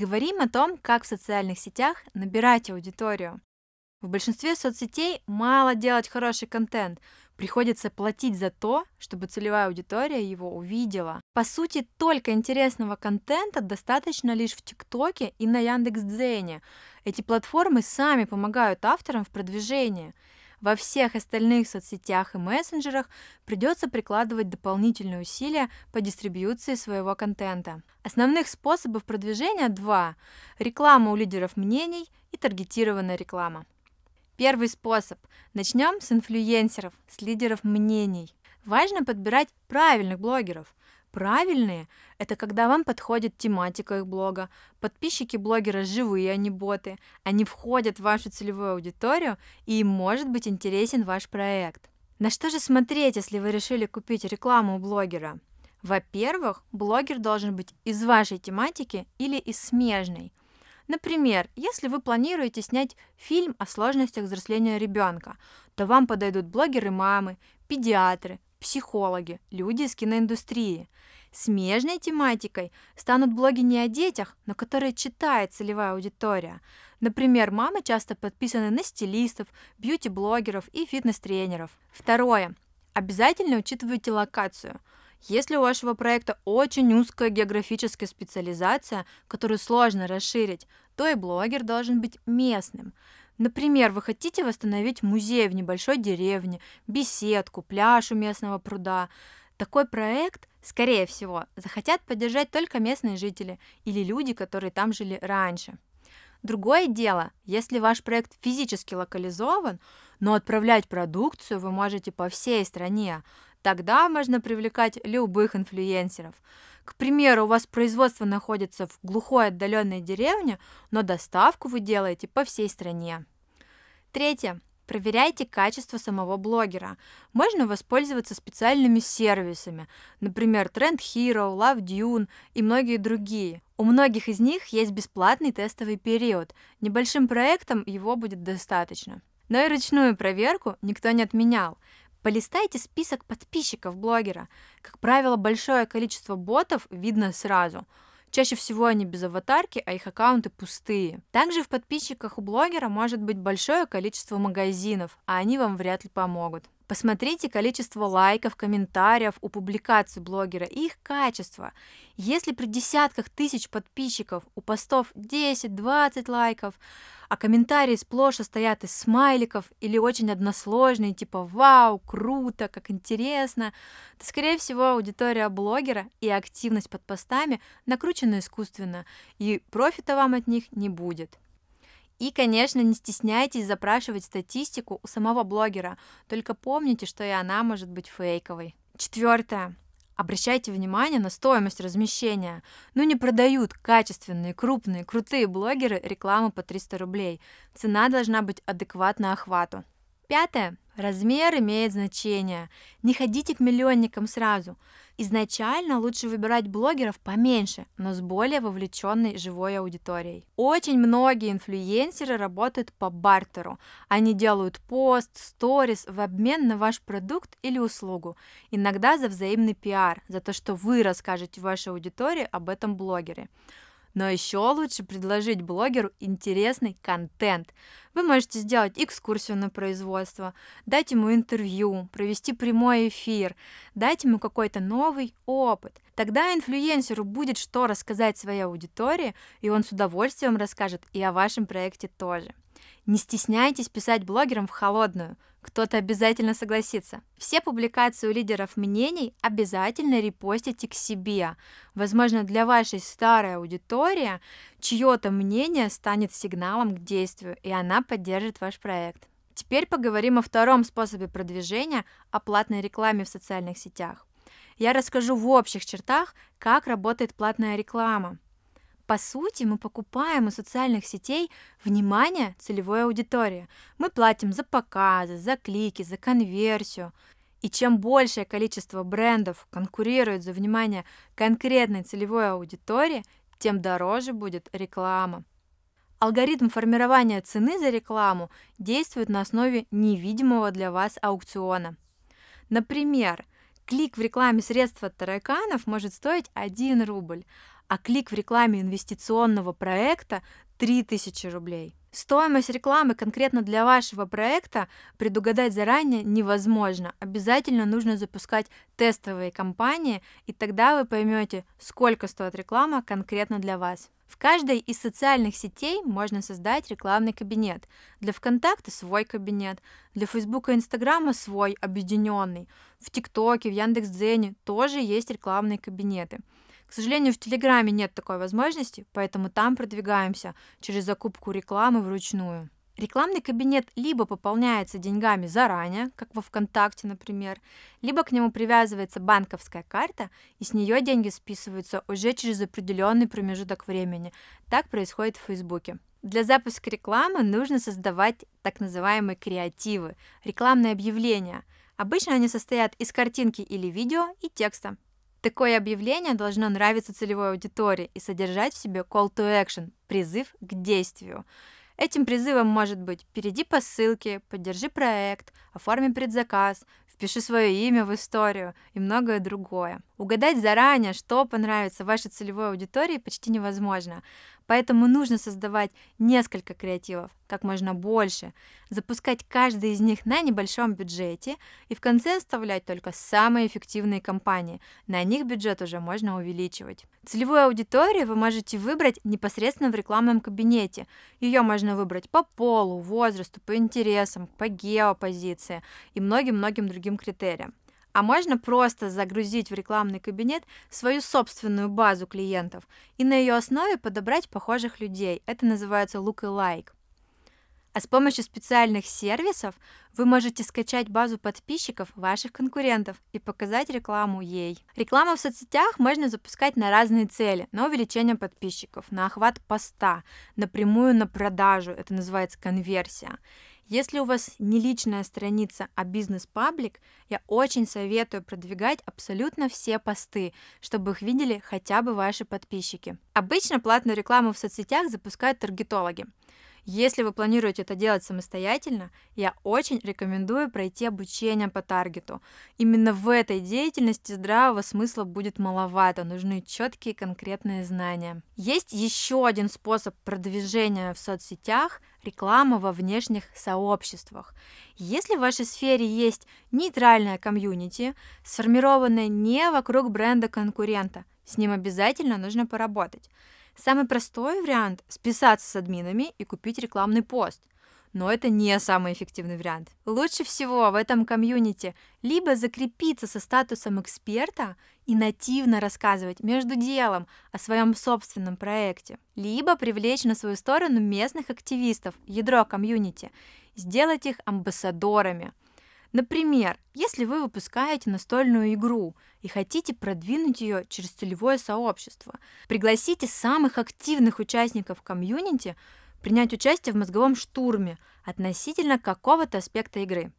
поговорим о том, как в социальных сетях набирать аудиторию. В большинстве соцсетей мало делать хороший контент, приходится платить за то, чтобы целевая аудитория его увидела. По сути, только интересного контента достаточно лишь в ТикТоке и на Яндекс.Дзене. Эти платформы сами помогают авторам в продвижении – во всех остальных соцсетях и мессенджерах придется прикладывать дополнительные усилия по дистрибьюции своего контента. Основных способов продвижения два. Реклама у лидеров мнений и таргетированная реклама. Первый способ. Начнем с инфлюенсеров, с лидеров мнений. Важно подбирать правильных блогеров – Правильные – это когда вам подходит тематика их блога, подписчики блогера живые, а не боты, они входят в вашу целевую аудиторию и им может быть интересен ваш проект. На что же смотреть, если вы решили купить рекламу у блогера? Во-первых, блогер должен быть из вашей тематики или из смежной. Например, если вы планируете снять фильм о сложностях взросления ребенка, то вам подойдут блогеры-мамы, педиатры, психологи, люди из киноиндустрии. Смежной тематикой станут блоги не о детях, но которые читает целевая аудитория. Например, мамы часто подписаны на стилистов, бьюти-блогеров и фитнес-тренеров. Второе. Обязательно учитывайте локацию. Если у вашего проекта очень узкая географическая специализация, которую сложно расширить, то и блогер должен быть местным. Например, вы хотите восстановить музей в небольшой деревне, беседку, пляж у местного пруда. Такой проект, скорее всего, захотят поддержать только местные жители или люди, которые там жили раньше. Другое дело, если ваш проект физически локализован, но отправлять продукцию вы можете по всей стране, тогда можно привлекать любых инфлюенсеров. К примеру, у вас производство находится в глухой отдаленной деревне, но доставку вы делаете по всей стране. Третье. Проверяйте качество самого блогера. Можно воспользоваться специальными сервисами, например, Trend Hero, Love Dune и многие другие. У многих из них есть бесплатный тестовый период. Небольшим проектом его будет достаточно. Но и ручную проверку никто не отменял. Полистайте список подписчиков блогера. Как правило, большое количество ботов видно сразу – Чаще всего они без аватарки, а их аккаунты пустые. Также в подписчиках у блогера может быть большое количество магазинов, а они вам вряд ли помогут. Посмотрите количество лайков, комментариев у публикаций блогера и их качество. Если при десятках тысяч подписчиков у постов 10-20 лайков, а комментарии сплошь состоят из смайликов или очень односложные, типа «Вау, круто, как интересно», то, скорее всего, аудитория блогера и активность под постами накручена искусственно, и профита вам от них не будет. И, конечно, не стесняйтесь запрашивать статистику у самого блогера, только помните, что и она может быть фейковой. Четвертое. Обращайте внимание на стоимость размещения. Ну не продают качественные, крупные, крутые блогеры рекламу по 300 рублей. Цена должна быть адекватна охвату. Пятое. Размер имеет значение. Не ходите к миллионникам сразу. Изначально лучше выбирать блогеров поменьше, но с более вовлеченной живой аудиторией. Очень многие инфлюенсеры работают по бартеру. Они делают пост, сторис в обмен на ваш продукт или услугу. Иногда за взаимный пиар, за то, что вы расскажете вашей аудитории об этом блогере. Но еще лучше предложить блогеру интересный контент. Вы можете сделать экскурсию на производство, дать ему интервью, провести прямой эфир, дать ему какой-то новый опыт. Тогда инфлюенсеру будет что рассказать своей аудитории, и он с удовольствием расскажет и о вашем проекте тоже. Не стесняйтесь писать блогерам в холодную. Кто-то обязательно согласится. Все публикации у лидеров мнений обязательно репостите к себе. Возможно, для вашей старой аудитории чье-то мнение станет сигналом к действию, и она поддержит ваш проект. Теперь поговорим о втором способе продвижения, о платной рекламе в социальных сетях. Я расскажу в общих чертах, как работает платная реклама – по сути, мы покупаем у социальных сетей внимание целевой аудитории. Мы платим за показы, за клики, за конверсию. И чем большее количество брендов конкурирует за внимание конкретной целевой аудитории, тем дороже будет реклама. Алгоритм формирования цены за рекламу действует на основе невидимого для вас аукциона. Например, клик в рекламе средства тараканов может стоить 1 рубль, а клик в рекламе инвестиционного проекта 3000 рублей. Стоимость рекламы конкретно для вашего проекта предугадать заранее невозможно. Обязательно нужно запускать тестовые кампании, и тогда вы поймете, сколько стоит реклама конкретно для вас. В каждой из социальных сетей можно создать рекламный кабинет. Для ВКонтакта свой кабинет, для Фейсбука и Инстаграма свой, объединенный. В ТикТоке, в Яндекс.Дзене тоже есть рекламные кабинеты. К сожалению, в Телеграме нет такой возможности, поэтому там продвигаемся через закупку рекламы вручную. Рекламный кабинет либо пополняется деньгами заранее, как во ВКонтакте, например, либо к нему привязывается банковская карта, и с нее деньги списываются уже через определенный промежуток времени. Так происходит в Фейсбуке. Для запуска рекламы нужно создавать так называемые креативы, рекламные объявления. Обычно они состоят из картинки или видео и текста. Такое объявление должно нравиться целевой аудитории и содержать в себе call to action – призыв к действию. Этим призывом может быть «перейди по ссылке», «поддержи проект», «оформи предзаказ», «впиши свое имя в историю» и многое другое. Угадать заранее, что понравится вашей целевой аудитории, почти невозможно, Поэтому нужно создавать несколько креативов, как можно больше, запускать каждый из них на небольшом бюджете и в конце оставлять только самые эффективные компании. На них бюджет уже можно увеличивать. Целевую аудиторию вы можете выбрать непосредственно в рекламном кабинете. Ее можно выбрать по полу, возрасту, по интересам, по геопозиции и многим-многим другим критериям а можно просто загрузить в рекламный кабинет свою собственную базу клиентов и на ее основе подобрать похожих людей. Это называется look-alike. А с помощью специальных сервисов вы можете скачать базу подписчиков ваших конкурентов и показать рекламу ей. Рекламу в соцсетях можно запускать на разные цели, на увеличение подписчиков, на охват поста, напрямую на продажу, это называется конверсия. Если у вас не личная страница, а бизнес-паблик, я очень советую продвигать абсолютно все посты, чтобы их видели хотя бы ваши подписчики. Обычно платную рекламу в соцсетях запускают таргетологи. Если вы планируете это делать самостоятельно, я очень рекомендую пройти обучение по таргету. Именно в этой деятельности здравого смысла будет маловато, нужны четкие конкретные знания. Есть еще один способ продвижения в соцсетях – реклама во внешних сообществах. Если в вашей сфере есть нейтральная комьюнити, сформированная не вокруг бренда конкурента, с ним обязательно нужно поработать. Самый простой вариант – списаться с админами и купить рекламный пост. Но это не самый эффективный вариант. Лучше всего в этом комьюнити либо закрепиться со статусом эксперта и нативно рассказывать между делом о своем собственном проекте, либо привлечь на свою сторону местных активистов, ядро комьюнити, сделать их амбассадорами – Например, если вы выпускаете настольную игру и хотите продвинуть ее через целевое сообщество, пригласите самых активных участников комьюнити принять участие в мозговом штурме относительно какого-то аспекта игры.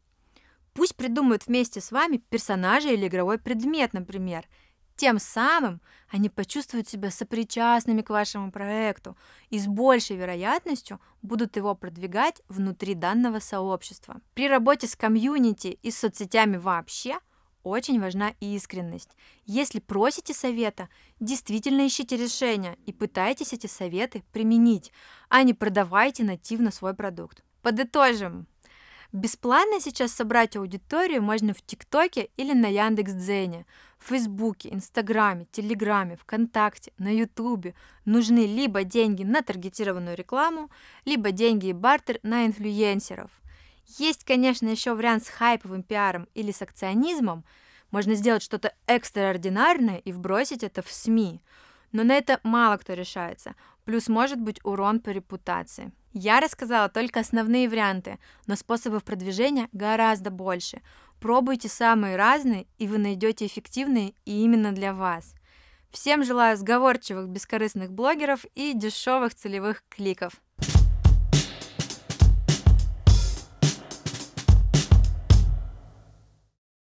Пусть придумают вместе с вами персонажа или игровой предмет, например, тем самым они почувствуют себя сопричастными к вашему проекту и с большей вероятностью будут его продвигать внутри данного сообщества. При работе с комьюнити и с соцсетями вообще очень важна искренность. Если просите совета, действительно ищите решения и пытайтесь эти советы применить, а не продавайте нативно свой продукт. Подытожим. Бесплатно сейчас собрать аудиторию можно в ТикТоке или на Яндекс.Дзене, в Фейсбуке, Инстаграме, Телеграме, ВКонтакте, на Ютубе. Нужны либо деньги на таргетированную рекламу, либо деньги и бартер на инфлюенсеров. Есть, конечно, еще вариант с хайповым пиаром или с акционизмом. Можно сделать что-то экстраординарное и вбросить это в СМИ но на это мало кто решается плюс может быть урон по репутации. Я рассказала только основные варианты, но способов продвижения гораздо больше. Пробуйте самые разные, и вы найдете эффективные и именно для вас. Всем желаю сговорчивых, бескорыстных блогеров и дешевых целевых кликов.